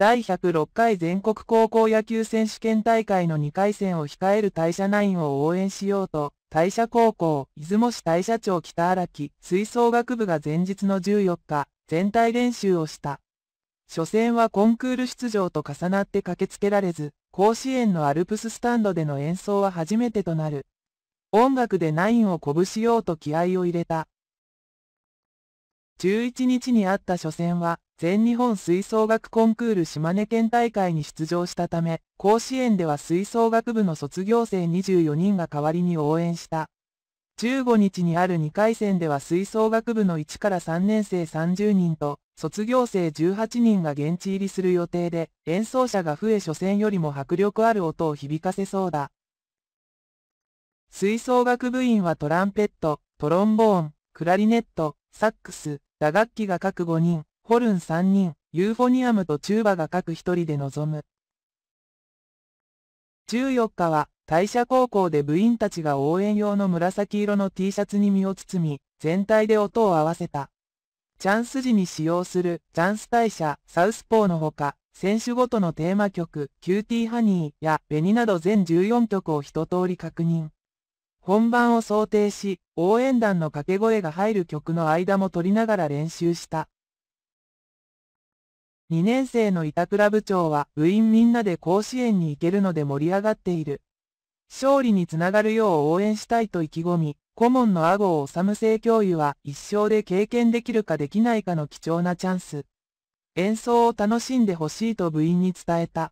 第106回全国高校野球選手権大会の2回戦を控える大社ナインを応援しようと、大社高校、出雲市大社町北荒木、吹奏楽部が前日の14日、全体練習をした。初戦はコンクール出場と重なって駆けつけられず、甲子園のアルプススタンドでの演奏は初めてとなる。音楽でナインを鼓舞しようと気合を入れた。11日にあった初戦は、全日本吹奏楽コンクール島根県大会に出場したため、甲子園では吹奏楽部の卒業生24人が代わりに応援した。15日にある2回戦では吹奏楽部の1から3年生30人と、卒業生18人が現地入りする予定で、演奏者が増え初戦よりも迫力ある音を響かせそうだ。吹奏楽部員はトランペット、トロンボーン、クラリネット、サックス、打楽器が各5人、ホルン3人、ユーフォニアムとチューバが各1人で臨む。14日は、大社高校で部員たちが応援用の紫色の T シャツに身を包み、全体で音を合わせた。チャンス時に使用する、チャンス大社、サウスポーのほか、選手ごとのテーマ曲、キューティーハニーやベニなど全14曲を一通り確認。本番を想定し、応援団の掛け声が入る曲の間も取りながら練習した。2年生の板倉部長は、部員みんなで甲子園に行けるので盛り上がっている。勝利につながるよう応援したいと意気込み、顧問の阿郷治生教諭は、一生で経験できるかできないかの貴重なチャンス。演奏を楽しんでほしいと部員に伝えた。